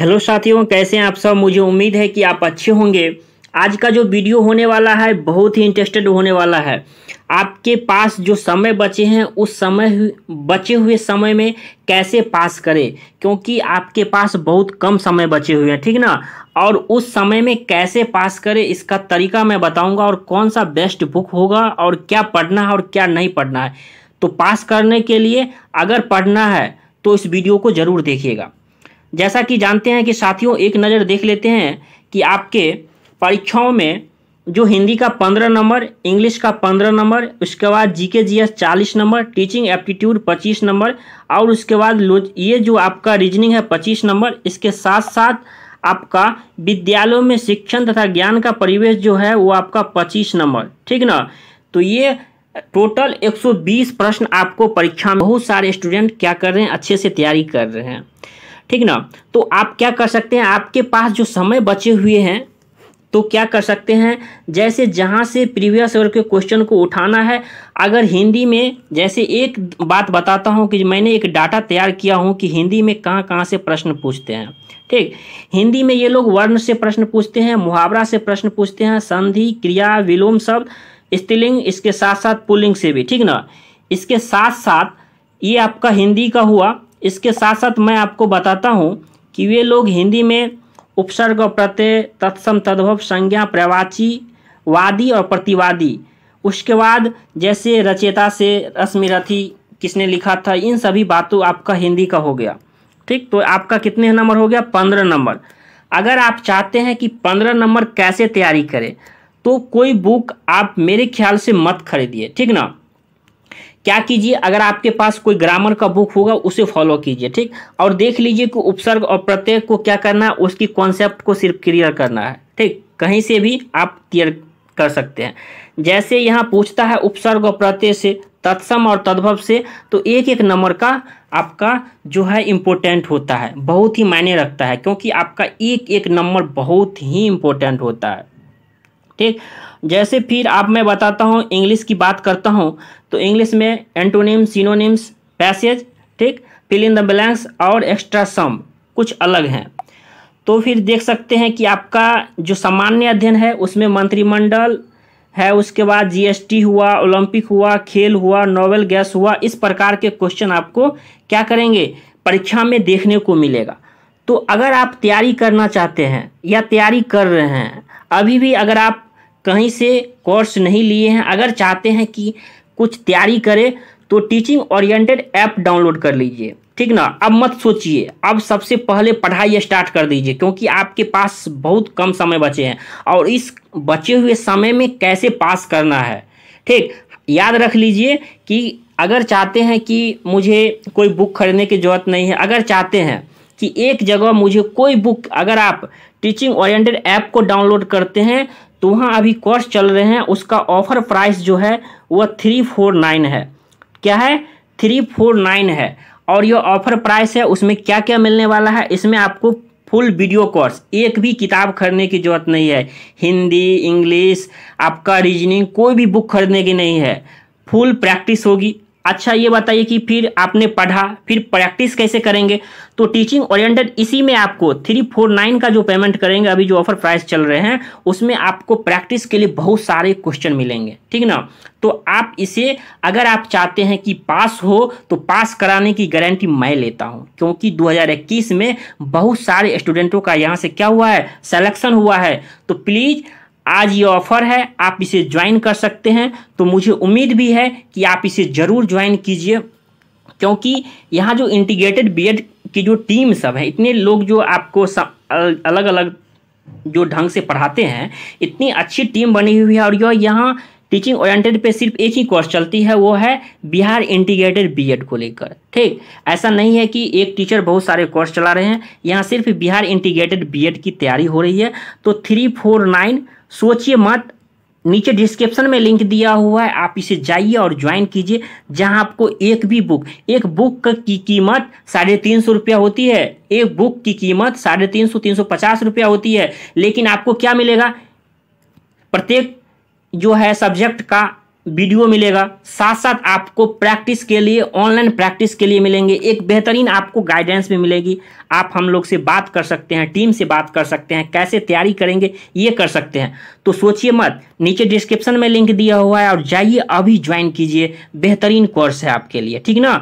hello साथियों कैसे हैं आप सब मुझे उम्मीद है कि आप अच्छे होंगे आज का जो वीडियो होने वाला है बहुत ही इंटरेस्टेड होने वाला है आपके पास जो समय बचे हैं उस समय बचे हुए समय में कैसे पास करें क्योंकि आपके पास बहुत कम समय बचे हुए हैं ठीक ना और उस समय में कैसे पास करें इसका तरीका मैं बताऊंगा और कौन सा बेस्ट बुक होगा और क्या पढ़ना है और क्या नहीं पढ़ना है तो पास करने के लिए अगर पढ़ना है तो इस वीडियो को ज़रूर देखिएगा जैसा कि जानते हैं कि साथियों एक नज़र देख लेते हैं कि आपके परीक्षाओं में जो हिंदी का पंद्रह नंबर इंग्लिश का पंद्रह नंबर उसके बाद जी के जी एस चालीस नंबर टीचिंग एप्टीट्यूड पच्चीस नंबर और उसके बाद ये जो आपका रीजनिंग है पच्चीस नंबर इसके साथ साथ आपका विद्यालयों में शिक्षण तथा ज्ञान का परिवेश जो है वो आपका पच्चीस नंबर ठीक ना तो ये टोटल एक प्रश्न आपको परीक्षा में बहुत सारे स्टूडेंट क्या कर रहे हैं अच्छे से तैयारी कर रहे हैं ठीक ना तो आप क्या कर सकते हैं आपके पास जो समय बचे हुए हैं तो क्या कर सकते हैं जैसे जहाँ से प्रीवियस ईयर के क्वेश्चन को उठाना है अगर हिंदी में जैसे एक बात बताता हूँ कि मैंने एक डाटा तैयार किया हूँ कि हिंदी में कहाँ कहाँ से प्रश्न पूछते हैं ठीक हिंदी में ये लोग वर्ण से प्रश्न पूछते हैं मुहावरा से प्रश्न पूछते हैं संधि क्रिया विलोम शब्द स्त्रीलिंग इसके साथ साथ पुलिंग से भी ठीक ना इसके साथ साथ ये आपका हिंदी का हुआ इसके साथ साथ मैं आपको बताता हूँ कि वे लोग हिंदी में उपसर्ग प्रत्यय तत्सम तद्भव संज्ञा प्रवाची वादी और प्रतिवादी उसके बाद जैसे रचेता से रश्मिरथी किसने लिखा था इन सभी बातों आपका हिंदी का हो गया ठीक तो आपका कितने नंबर हो गया पंद्रह नंबर अगर आप चाहते हैं कि पंद्रह नंबर कैसे तैयारी करें तो कोई बुक आप मेरे ख्याल से मत खरीदिए ठीक ना क्या कीजिए अगर आपके पास कोई ग्रामर का बुक होगा उसे फॉलो कीजिए ठीक और देख लीजिए कि उपसर्ग और प्रत्यय को क्या करना है उसकी कॉन्सेप्ट को सिर्फ क्लियर करना है ठीक कहीं से भी आप क्लियर कर सकते हैं जैसे यहाँ पूछता है उपसर्ग और प्रत्यय से तत्सम और तद्भव से तो एक एक नंबर का आपका जो है इम्पोर्टेंट होता है बहुत ही मायने रखता है क्योंकि आपका एक एक नंबर बहुत ही इम्पोर्टेंट होता है ठीक जैसे फिर आप मैं बताता हूँ इंग्लिश की बात करता हूँ तो इंग्लिश में एंटोनिम सिनोनिम्स पैसेज ठीक फिल इन द ब्लैंक्स और एक्स्ट्रा सम कुछ अलग हैं तो फिर देख सकते हैं कि आपका जो सामान्य अध्ययन है उसमें मंत्रिमंडल है उसके बाद जीएसटी हुआ ओलंपिक हुआ खेल हुआ नोवेल गैस हुआ इस प्रकार के क्वेश्चन आपको क्या करेंगे परीक्षा में देखने को मिलेगा तो अगर आप तैयारी करना चाहते हैं या तैयारी कर रहे हैं अभी भी अगर आप कहीं से कोर्स नहीं लिए हैं अगर चाहते हैं कि कुछ तैयारी करें तो टीचिंग ओरिएंटेड ऐप डाउनलोड कर लीजिए ठीक ना अब मत सोचिए अब सबसे पहले पढ़ाई स्टार्ट कर दीजिए क्योंकि आपके पास बहुत कम समय बचे हैं और इस बचे हुए समय में कैसे पास करना है ठीक याद रख लीजिए कि अगर चाहते हैं कि मुझे कोई बुक खरीदने की ज़रूरत नहीं है अगर चाहते हैं कि एक जगह मुझे कोई बुक अगर आप टीचिंग ओरिएंटेड ऐप को डाउनलोड करते हैं तो वहाँ अभी कोर्स चल रहे हैं उसका ऑफर प्राइस जो है वह थ्री फोर नाइन है क्या है थ्री फोर नाइन है और यह ऑफर प्राइस है उसमें क्या क्या मिलने वाला है इसमें आपको फुल वीडियो कोर्स एक भी किताब खरीदने की ज़रूरत नहीं है हिंदी इंग्लिश आपका रीजनिंग कोई भी बुक खरीदने की नहीं है फुल प्रैक्टिस होगी अच्छा ये बताइए कि फिर आपने पढ़ा फिर प्रैक्टिस कैसे करेंगे तो टीचिंग ओरिएंटेड इसी में आपको थ्री फोर नाइन का जो पेमेंट करेंगे अभी जो ऑफर प्राइस चल रहे हैं उसमें आपको प्रैक्टिस के लिए बहुत सारे क्वेश्चन मिलेंगे ठीक ना तो आप इसे अगर आप चाहते हैं कि पास हो तो पास कराने की गारंटी मैं लेता हूँ क्योंकि दो में बहुत सारे स्टूडेंटों का यहाँ से क्या हुआ है सेलेक्शन हुआ है तो प्लीज़ आज ये ऑफ़र है आप इसे ज्वाइन कर सकते हैं तो मुझे उम्मीद भी है कि आप इसे ज़रूर ज्वाइन कीजिए क्योंकि यहाँ जो इंटीग्रेटेड बी की जो टीम सब है इतने लोग जो आपको अलग अलग जो ढंग से पढ़ाते हैं इतनी अच्छी टीम बनी हुई है और यह यहाँ टीचिंग ओरिएंटेड पे सिर्फ एक ही कोर्स चलती है वो है बिहार इंटीग्रेटेड बीएड को लेकर ठीक ऐसा नहीं है कि एक टीचर बहुत सारे कोर्स चला रहे हैं यहाँ सिर्फ बिहार इंटीग्रेटेड बीएड की तैयारी हो रही है तो थ्री फोर नाइन सोचिए मत नीचे डिस्क्रिप्शन में लिंक दिया हुआ है आप इसे जाइए और ज्वाइन कीजिए जहाँ आपको एक भी बुक एक बुक की कीमत साढ़े तीन सौ रुपया होती है एक बुक की कीमत साढ़े तीन सौ तीन सौ पचास रुपया होती है लेकिन आपको क्या मिलेगा प्रत्येक जो है सब्जेक्ट का वीडियो मिलेगा साथ साथ आपको प्रैक्टिस के लिए ऑनलाइन प्रैक्टिस के लिए मिलेंगे एक बेहतरीन आपको गाइडेंस भी मिलेगी आप हम लोग से बात कर सकते हैं टीम से बात कर सकते हैं कैसे तैयारी करेंगे ये कर सकते हैं तो सोचिए मत नीचे डिस्क्रिप्शन में लिंक दिया हुआ है और जाइए अभी ज्वाइन कीजिए बेहतरीन कोर्स है आपके लिए ठीक ना